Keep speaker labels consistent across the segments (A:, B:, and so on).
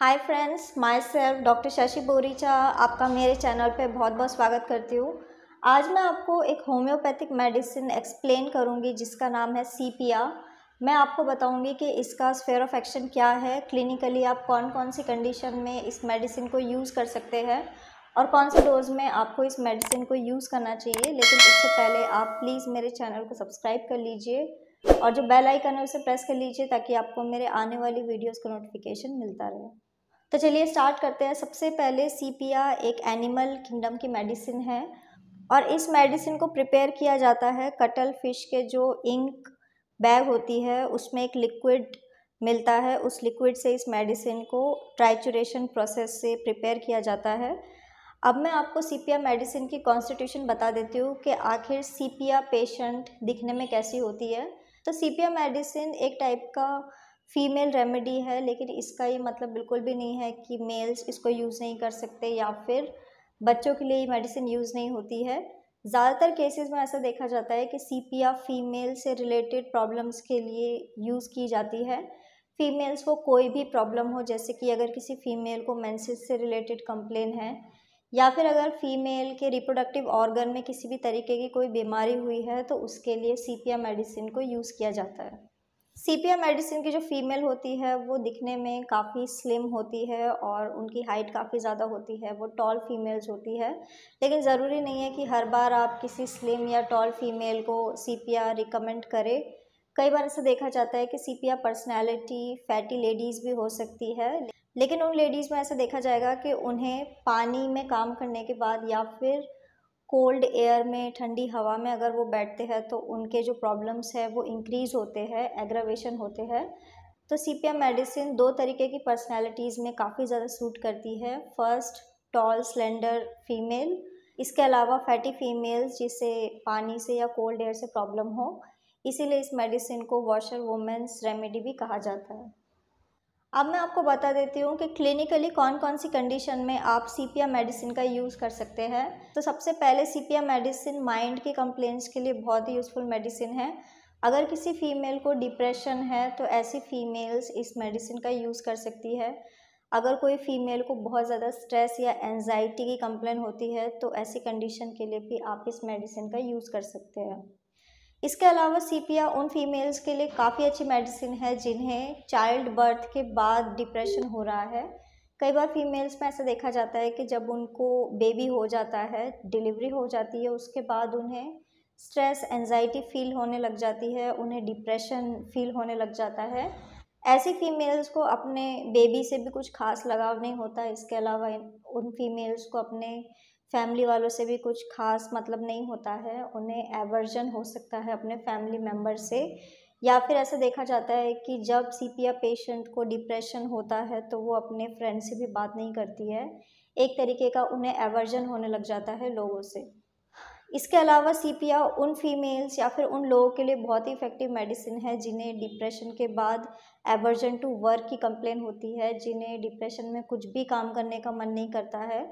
A: हाय friends myself doctor Shashi Boricha आपका मेरे channel पे बहुत बहुत स्वागत करती हूँ आज मैं आपको एक होम्योपैथिक मेडिसिन एक्सप्लेन करूँगी जिसका नाम है सीपिया मैं आपको बताऊँगी कि इसका स्फेयर ऑफ एक्शन क्या है क्लिनिकली आप कौन कौन सी कंडीशन में इस मेडिसिन को यूज़ कर सकते हैं और कौन से डोज में आपको इस मेडिसिन को यूज़ करना चाहिए लेकिन उससे पहले आप प्लीज़ मेरे चैनल को सब्सक्राइब कर लीजिए और जो बेल आइकन है उसे प्रेस कर लीजिए ताकि आपको मेरे आने वाली वीडियोस का नोटिफिकेशन मिलता रहे तो चलिए स्टार्ट करते हैं सबसे पहले सीपिया एक एनिमल किंगडम की मेडिसिन है और इस मेडिसिन को प्रिपेयर किया जाता है कटल फिश के जो इंक बैग होती है उसमें एक लिक्विड मिलता है उस लिक्विड से इस मेडिसिन को ट्राइचुरेशन प्रोसेस से प्रिपेयर किया जाता है अब मैं आपको सीपिया मेडिसिन की कॉन्स्टिट्यूशन बता देती हूँ कि आखिर सीपिया पेशेंट दिखने में कैसी होती है तो सीपिया मेडिसिन एक टाइप का फीमेल रेमेडी है लेकिन इसका ये मतलब बिल्कुल भी नहीं है कि मेल्स इसको यूज़ नहीं कर सकते या फिर बच्चों के लिए ये मेडिसिन यूज़ नहीं होती है ज़्यादातर केसेस में ऐसा देखा जाता है कि सी फीमेल से रिलेटेड प्रॉब्लम्स के लिए यूज़ की जाती है फीमेल्स को कोई भी प्रॉब्लम हो जैसे कि अगर किसी फीमेल को मैंसिस से रिलेटेड कंप्लेन है या फिर अगर फीमेल के रिप्रोडक्टिव ऑर्गन में किसी भी तरीके की कोई बीमारी हुई है तो उसके लिए सी मेडिसिन को यूज़ किया जाता है सीपीएम मेडिसिन की जो फीमेल होती है वो दिखने में काफ़ी स्लिम होती है और उनकी हाइट काफ़ी ज़्यादा होती है वो टॉल फीमेल्स होती है लेकिन ज़रूरी नहीं है कि हर बार आप किसी स्लिम या टॉल फीमेल को सीपीआर रिकमेंड करें कई बार ऐसा देखा जाता है कि सीपीआर पर्सनैलिटी फैटी लेडीज़ भी हो सकती है लेकिन उन लेडीज़ में ऐसा देखा जाएगा कि उन्हें पानी में काम करने के बाद या फिर कोल्ड एयर में ठंडी हवा में अगर वो बैठते हैं तो उनके जो प्रॉब्लम्स है वो इंक्रीज़ होते हैं एग्रावेशन होते हैं तो सी पी एम मेडिसिन दो तरीके की पर्सनैलिटीज़ में काफ़ी ज़्यादा सूट करती है फर्स्ट टॉल स्लेंडर फीमेल इसके अलावा फैटी फीमेल्स जिसे पानी से या कोल्ड एयर से प्रॉब्लम हो इसीलिए इस मेडिसिन को वॉशर वुमेंस रेमेडी भी कहा जाता है अब मैं आपको बता देती हूँ कि क्लिनिकली कौन कौन सी कंडीशन में आप सी मेडिसिन का यूज़ कर सकते हैं तो सबसे पहले सी मेडिसिन माइंड की कंप्लेंट्स के लिए बहुत ही यूज़फुल मेडिसिन है अगर किसी फीमेल को डिप्रेशन है तो ऐसी फीमेल्स इस मेडिसिन का यूज़ कर सकती है अगर कोई फीमेल को बहुत ज़्यादा स्ट्रेस या एनजाइटी की कंप्लेन होती है तो ऐसी कंडीशन के लिए भी आप इस मेडिसिन का यूज़ कर सकते हैं इसके अलावा सीपिया उन फीमेल्स के लिए काफ़ी अच्छी मेडिसिन है जिन्हें चाइल्ड बर्थ के बाद डिप्रेशन हो रहा है कई बार फीमेल्स में ऐसा देखा जाता है कि जब उनको बेबी हो जाता है डिलीवरी हो जाती है उसके बाद उन्हें स्ट्रेस एनजाइटी फील होने लग जाती है उन्हें डिप्रेशन फील होने लग जाता है ऐसी फीमेल्स को अपने बेबी से भी कुछ खास लगाव नहीं होता इसके अलावा उन फीमेल्स को अपने फैमिली वालों से भी कुछ खास मतलब नहीं होता है उन्हें एवर्जन हो सकता है अपने फैमिली मेम्बर से या फिर ऐसा देखा जाता है कि जब सी पेशेंट को डिप्रेशन होता है तो वो अपने फ्रेंड से भी बात नहीं करती है एक तरीके का उन्हें एवर्जन होने लग जाता है लोगों से इसके अलावा सी उन फीमेल्स या फिर उन लोगों के लिए बहुत ही इफ़ेक्टिव मेडिसिन है जिन्हें डिप्रेशन के बाद एवर्जन टू वर्क की कंप्लेन होती है जिन्हें डिप्रेशन में कुछ भी काम करने का मन नहीं करता है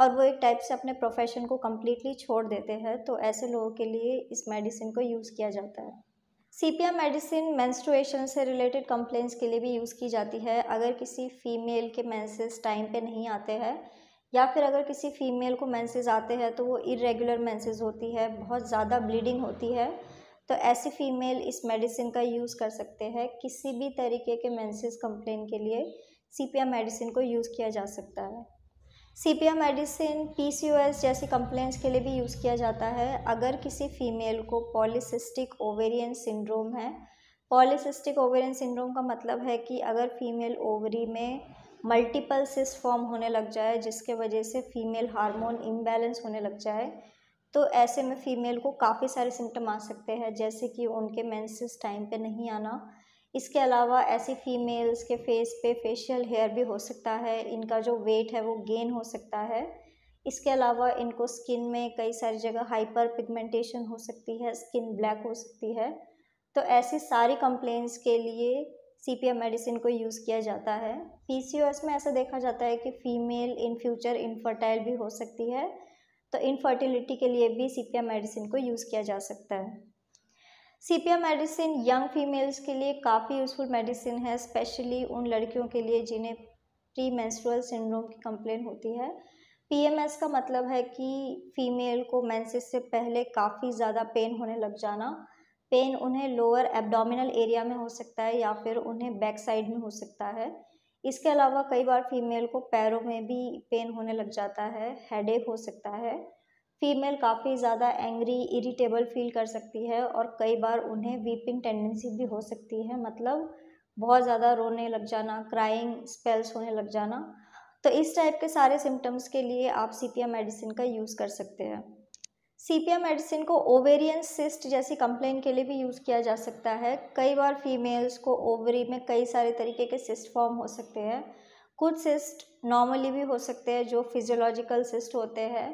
A: और वो एक टाइप से अपने प्रोफेशन को कम्प्लीटली छोड़ देते हैं तो ऐसे लोगों के लिए इस मेडिसिन को यूज़ किया जाता है C P M medicine menstruation से रिलेटेड कंप्लेंट्स के लिए भी यूज़ की जाती है अगर किसी फीमेल के मैंसेज टाइम पे नहीं आते हैं या फिर अगर किसी फीमेल को मैंसेज आते हैं तो वो इरेगुलर मैंसेज होती है बहुत ज़्यादा ब्लीडिंग होती है तो ऐसी फीमेल इस मेडिसिन का यूज़ कर सकते हैं किसी भी तरीके के मैंसेज कंप्लेन के लिए सी पी एम मेडिसिन को यूज़ किया जा सकता है C P M medicine P C O S जैसी कंप्लेंट्स के लिए भी यूज़ किया जाता है अगर किसी फीमेल को पॉलिसिस्टिक ओवेरियन सिंड्रोम है पॉलिसिस्टिक ओवेरियन सिंड्रोम का मतलब है कि अगर फीमेल ओवरी में मल्टीपल सिस फॉर्म होने लग जाए जिसके वजह से फीमेल हार्मोन इम्बैलेंस होने लग जाए तो ऐसे में फ़ीमेल को काफ़ी सारे सिम्टम आ सकते हैं जैसे कि उनके मेंसेस टाइम पे नहीं आना इसके अलावा ऐसी फ़ीमेल्स के फेस पे फेशियल हेयर भी हो सकता है इनका जो वेट है वो गेन हो सकता है इसके अलावा इनको स्किन में कई सारी जगह हाइपर पिगमेंटेशन हो सकती है स्किन ब्लैक हो सकती है तो ऐसी सारी कंप्लेंट्स के लिए सी पी एम मेडिसिन को यूज़ किया जाता है पी सी ओ एस में ऐसा देखा जाता है कि फ़ीमेल इन फ्यूचर इनफर्टाइल भी हो सकती है तो इनफर्टिलिटी के लिए भी सी पी एम मेडिसिन को यूज़ किया जा सकता है सीपिया मेडिसिन यंग फीमेल्स के लिए काफ़ी यूज़फुल मेडिसिन है स्पेशली उन लड़कियों के लिए जिन्हें प्री मेंस्ट्रुअल सिंड्रोम की कंप्लेन होती है पीएमएस का मतलब है कि फीमेल को मैंसिस से पहले काफ़ी ज़्यादा पेन होने लग जाना पेन उन्हें लोअर एब्डोमिनल एरिया में हो सकता है या फिर उन्हें बैक साइड में हो सकता है इसके अलावा कई बार फीमेल को पैरों में भी पेन होने लग जाता है हेडेक हो सकता है फीमेल काफ़ी ज़्यादा एंग्री इरिटेबल फील कर सकती है और कई बार उन्हें वीपिंग टेंडेंसी भी हो सकती है मतलब बहुत ज़्यादा रोने लग जाना क्राइंग स्पेल्स होने लग जाना तो इस टाइप के सारे सिम्टम्स के लिए आप सीपिया मेडिसिन का यूज़ कर सकते हैं सीपिया मेडिसिन को ओवेरियन सिस्ट जैसी कंप्लेन के लिए भी यूज़ किया जा सकता है कई बार फीमेल्स को ओवरी में कई सारे तरीके के सिस्ट फॉर्म हो सकते हैं कुछ सिस्ट नॉर्मली भी हो सकते हैं जो फिजियोलॉजिकल सिस्ट होते हैं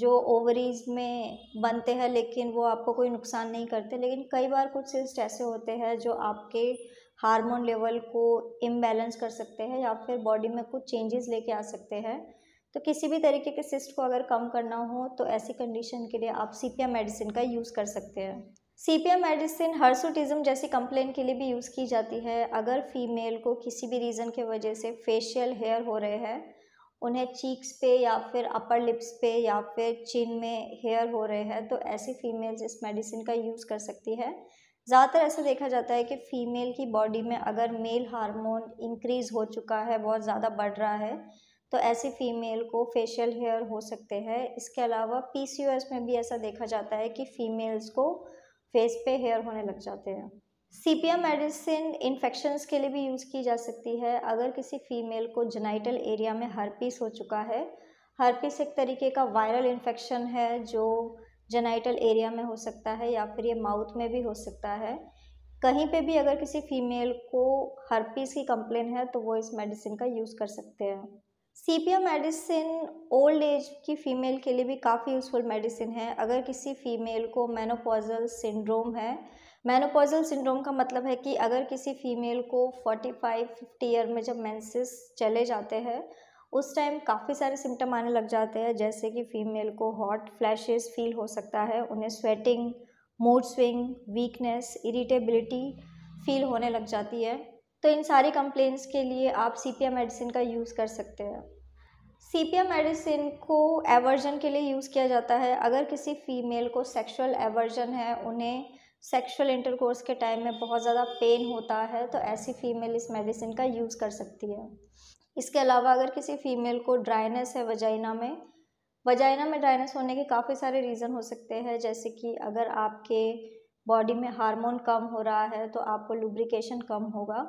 A: जो ओवरीज़ में बनते हैं लेकिन वो आपको कोई नुकसान नहीं करते लेकिन कई बार कुछ सिस्ट ऐसे होते हैं जो आपके हार्मोन लेवल को इम्बेलेंस कर सकते हैं या फिर बॉडी में कुछ चेंजेस लेके आ सकते हैं तो किसी भी तरीके के सिस्ट को अगर कम करना हो तो ऐसी कंडीशन के लिए आप सी मेडिसिन का यूज़ कर सकते हैं C P M medicine hirsutism जैसी कंप्लेन के लिए भी यूज़ की जाती है अगर फीमेल को किसी भी रीज़न के वजह से फेशियल हेयर हो रहे हैं उन्हें चीक्स पे या फिर अपर लिप्स पे या फिर चिन में हेयर हो रहे हैं तो ऐसी फीमेल्स इस मेडिसिन का यूज़ कर सकती है ज़्यादातर ऐसा देखा जाता है कि फ़ीमेल की बॉडी में अगर मेल हार्मोन इंक्रीज़ हो चुका है बहुत ज़्यादा बढ़ रहा है तो ऐसी फ़ीमेल को फेशियल हेयर हो सकते हैं इसके अलावा पी में भी ऐसा देखा जाता है कि फ़ीमेल्स को फेस पे हेयर होने लग जाते हैं C P M medicine infections के लिए भी यूज़ की जा सकती है अगर किसी फीमेल को जेनाइटल एरिया में हर्पीस हो चुका है हर्पीस एक तरीके का वायरल इन्फेक्शन है जो जेनाइटल एरिया में हो सकता है या फिर ये माउथ में भी हो सकता है कहीं पे भी अगर किसी फीमेल को हर्पीस की कंप्लेन है तो वो इस मेडिसिन का यूज़ कर सकते हैं C P M medicine old age की फ़ीमेल के लिए भी काफ़ी यूज़फुल मेडिसिन है अगर किसी फीमेल को मेनोपोजल सिंड्रोम है मैनोपोजल सिंड्रोम का मतलब है कि अगर किसी फीमेल को 45 50 ईयर में जब मेंसेस चले जाते हैं उस टाइम काफ़ी सारे सिम्टम आने लग जाते हैं जैसे कि फीमेल को हॉट फ्लैशेस फील हो सकता है उन्हें sweating mood swing weakness irritability feel होने लग जाती है तो इन सारी कंप्लेंट्स के लिए आप सी मेडिसिन का यूज़ कर सकते हैं सी मेडिसिन को एवर्जन के लिए यूज़ किया जाता है अगर किसी फीमेल को सेक्सुअल एवर्जन है उन्हें सेक्सुअल इंटरकोर्स के टाइम में बहुत ज़्यादा पेन होता है तो ऐसी फीमेल इस मेडिसिन का यूज़ कर सकती है इसके अलावा अगर किसी फीमेल को ड्राइनेस है वजाइना में वजाइना में ड्राइनेस होने के काफ़ी सारे रीज़न हो सकते हैं जैसे कि अगर आपके बॉडी में हार्मोन कम हो रहा है तो आपको लुब्रिकेशन कम होगा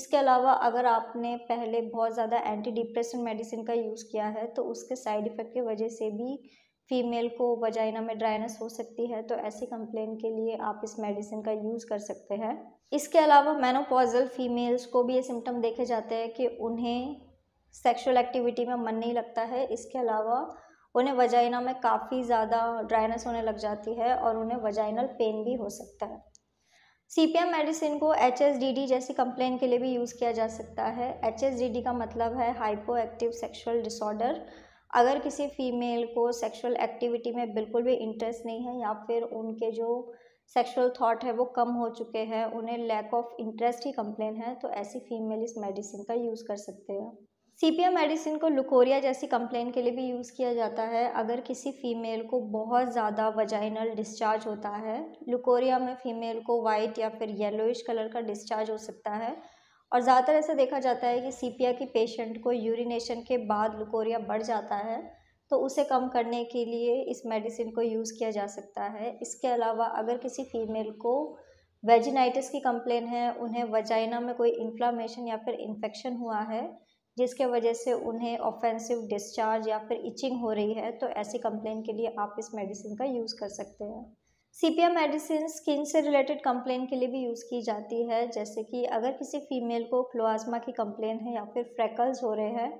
A: इसके अलावा अगर आपने पहले बहुत ज़्यादा एंटी डिप्रेशन मेडिसिन का यूज़ किया है तो उसके साइड इफ़ेक्ट की वजह से भी फीमेल को वजाइना में ड्राइनेस हो सकती है तो ऐसी कंप्लेन के लिए आप इस मेडिसिन का यूज़ कर सकते हैं इसके अलावा मैनोपॉजल फीमेल्स को भी ये सिम्टम देखे जाते हैं कि उन्हें सेक्सुअल एक्टिविटी में मन नहीं लगता है इसके अलावा उन्हें वजाइना में काफ़ी ज़्यादा ड्राइनेस होने लग जाती है और उन्हें वजाइनल पेन भी हो सकता है सी पी एम मेडिसिन को एच एस डी डी जैसी कंप्लेन के लिए भी यूज़ किया जा सकता है एच एस डी डी का मतलब है हाइपो एक्टिव सेक्शुअल डिसऑर्डर अगर किसी फीमेल को सेक्सुअल एक्टिविटी में बिल्कुल भी इंटरेस्ट नहीं है या फिर उनके जो सेक्सुअल थॉट है वो कम हो चुके हैं उन्हें लैक ऑफ इंटरेस्ट ही कंप्लेन है तो ऐसी फीमेल इस मेडिसिन का यूज़ कर सकते हैं सी मेडिसिन को लुकोरिया जैसी कंप्लेन के लिए भी यूज़ किया जाता है अगर किसी फीमेल को बहुत ज़्यादा वजाइनल डिस्चार्ज होता है लुकोरिया में फीमेल को वाइट या फिर येलोइश कलर का डिस्चार्ज हो सकता है और ज़्यादातर ऐसा देखा जाता है कि सीपिया की पेशेंट को यूरिनेशन के बाद लुकोरिया बढ़ जाता है तो उसे कम करने के लिए इस मेडिसिन को यूज़ किया जा सकता है इसके अलावा अगर किसी फीमेल को वेजिनाइटिस की कंप्लेन है उन्हें वजाइना में कोई इन्फ्लामेशन या फिर इन्फेक्शन हुआ है जिसके वजह से उन्हें ऑफेंसिव डिस्चार्ज या फिर इचिंग हो रही है तो ऐसी कंप्लेन के लिए आप इस मेडिसिन का यूज़ कर सकते हैं सीपिया मेडिसिन स्किन से रिलेटेड कंप्लेन के लिए भी यूज़ की जाती है जैसे कि अगर किसी फीमेल को क्लोआजमा की कंप्लेन है या फिर फ्रैकल्स हो रहे हैं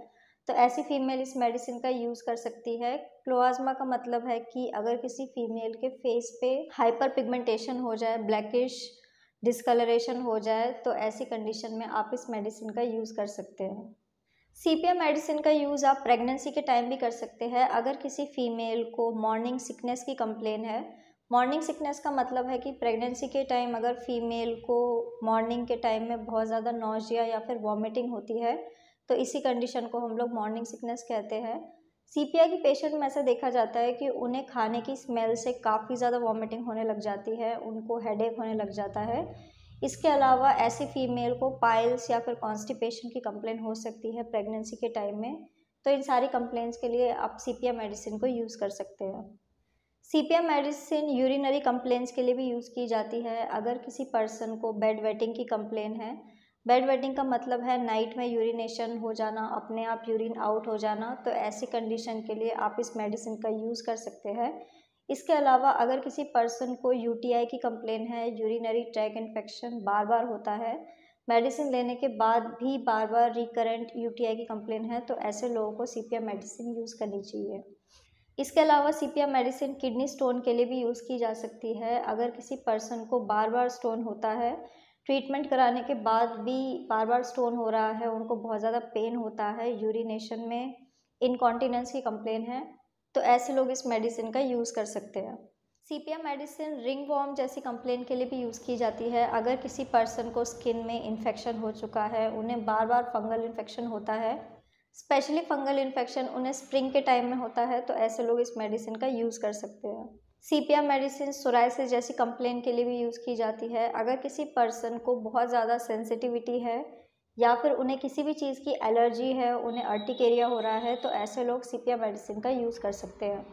A: तो ऐसी फीमेल इस मेडिसिन का यूज़ कर सकती है क्लोआजमा का मतलब है कि अगर किसी फीमेल के फेस पे हाइपर पिगमेंटेशन हो जाए ब्लैकिश डिसकलरेशन हो जाए तो ऐसी कंडीशन में आप इस मेडिसिन का यूज़ कर सकते हैं एम मेडिसिन का यूज़ आप प्रेगनेंसी के टाइम भी कर सकते हैं अगर किसी फीमेल को मॉर्निंग सिकनेस की कंप्लेन है मॉर्निंग सिकनेस का मतलब है कि प्रेगनेंसी के टाइम अगर फीमेल को मॉर्निंग के टाइम में बहुत ज़्यादा नोजिया या फिर वॉमिटिंग होती है तो इसी कंडीशन को हम लोग मॉर्निंग सिकनेस कहते हैं सी के पेशेंट में ऐसा देखा जाता है कि उन्हें खाने की स्मेल से काफ़ी ज़्यादा वॉमिटिंग होने लग जाती है उनको हेड होने लग जाता है इसके अलावा ऐसी फीमेल को पाइल्स या फिर कॉन्स्टिपेशन की कंप्लेन हो सकती है प्रेगनेंसी के टाइम में तो इन सारी कंप्लेंट्स के लिए आप सी मेडिसिन को यूज़ कर सकते हैं C P M medicine urinary complaints के लिए भी यूज़ की जाती है अगर किसी पर्सन को बेड वेटिंग की कंप्लेन है बेड वेटिंग का मतलब है नाइट में यूरिनेशन हो जाना अपने आप यूरिन आउट हो जाना तो ऐसी कंडीशन के लिए आप इस मेडिसिन का यूज़ कर सकते हैं इसके अलावा अगर किसी पर्सन को यूटीआई की कंप्लेन है यूरिनरी ट्रैक इन्फेक्शन बार बार होता है मेडिसिन लेने के बाद भी बार बार रिकरेंट यूटीआई की कंप्लेन है तो ऐसे लोगों को सीपीएम मेडिसिन यूज़ करनी चाहिए इसके अलावा सीपिया मेडिसिन किडनी स्टोन के लिए भी यूज़ की जा सकती है अगर किसी पर्सन को बार बार स्टोन होता है ट्रीटमेंट कराने के बाद भी बार बार स्टोन हो रहा है उनको बहुत ज़्यादा पेन होता है यूरिनेशन में इनकॉन्टिनेंस की कंप्लेन है तो ऐसे लोग इस मेडिसिन का यूज़ कर सकते हैं सीपिया मेडिसिन रिंग वॉम जैसी कंप्लेन के लिए भी यूज़ की जाती है अगर किसी पर्सन को स्किन में इन्फेक्शन हो चुका है उन्हें बार बार फंगल इन्फेक्शन होता है स्पेशली फंगल इन्फेक्शन उन्हें स्प्रिंग के टाइम में होता है तो ऐसे लोग इस मेडिसिन का यूज़ कर सकते हैं सीपिया मेडिसिन सोराइसिस जैसी कंप्लेन के लिए भी यूज़ की जाती है अगर किसी पर्सन को बहुत ज़्यादा सेंसिटिविटी है या फिर उन्हें किसी भी चीज़ की एलर्जी है उन्हें अर्टिकेरिया हो रहा है तो ऐसे लोग सीपिया मेडिसिन का यूज़ कर सकते हैं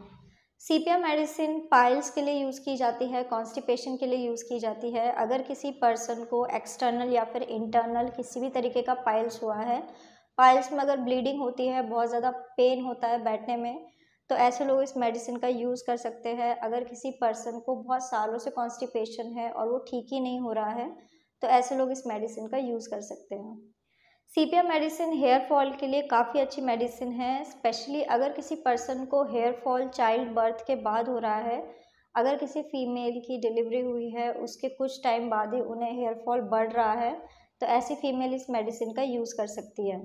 A: सीपिया मेडिसिन पाइल्स के लिए यूज़ की जाती है कॉन्स्टिपेशन के लिए यूज़ की जाती है अगर किसी पर्सन को एक्सटर्नल या फिर इंटरनल किसी भी तरीके का पाइल्स हुआ है पाइल्स में अगर ब्लीडिंग होती है बहुत ज़्यादा पेन होता है बैठने में तो ऐसे लोग इस मेडिसिन का यूज़ कर सकते हैं अगर किसी पर्सन को बहुत सालों से कॉन्स्टिपेशन है और वो ठीक ही नहीं हो रहा है तो ऐसे लोग इस मेडिसिन का यूज़ कर सकते हैं सीपिया मेडिसिन हेयर फॉल के लिए काफ़ी अच्छी मेडिसिन है स्पेशली अगर किसी पर्सन को हेयर फॉल चाइल्ड बर्थ के बाद हो रहा है अगर किसी फीमेल की डिलीवरी हुई है उसके कुछ टाइम बाद ही उन्हें हेयर फॉल बढ़ रहा है तो ऐसी फीमेल इस मेडिसिन का यूज़ कर सकती है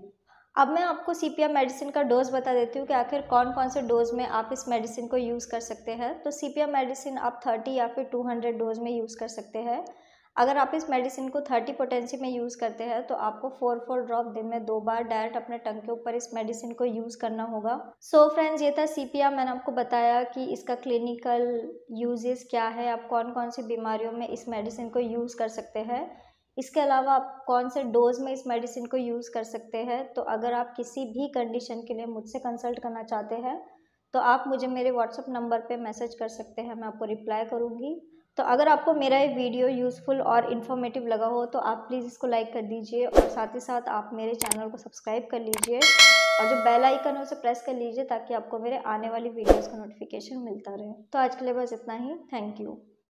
A: अब मैं आपको सी पी मेडिसिन का डोज़ बता देती हूँ कि आखिर कौन कौन से डोज़ में आप इस मेडिसिन को यूज़ कर सकते हैं तो सी पी मेडिसिन आप थर्टी या फिर टू हंड्रेड डोज़ में यूज़ कर सकते हैं अगर आप इस मेडिसिन को थर्टी पोटेंसी में यूज़ करते हैं तो आपको फोर फोर ड्रॉप दिन में दो बार डायरेक्ट अपने टंग के ऊपर इस मेडिसिन को यूज़ करना होगा सो so फ्रेंड्स ये था सी मैंने आपको बताया कि इसका क्लिनिकल यूजेस क्या है आप कौन कौन सी बीमारियों में इस मेडिसिन को यूज़ कर सकते हैं इसके अलावा आप कौन से डोज में इस मेडिसिन को यूज़ कर सकते हैं तो अगर आप किसी भी कंडीशन के लिए मुझसे कंसल्ट करना चाहते हैं तो आप मुझे मेरे व्हाट्सअप नंबर पे मैसेज कर सकते हैं मैं आपको रिप्लाई करूँगी तो अगर आपको मेरा ये वीडियो यूज़फुल और इन्फॉर्मेटिव लगा हो तो आप प्लीज़ इसको लाइक कर दीजिए और साथ ही साथ आप मेरे चैनल को सब्सक्राइब कर लीजिए और जो बेल आइकन है उसे प्रेस कर लीजिए ताकि आपको मेरे आने वाली वीडियोस का नोटिफिकेशन मिलता रहे तो आज के लिए बस इतना ही थैंक यू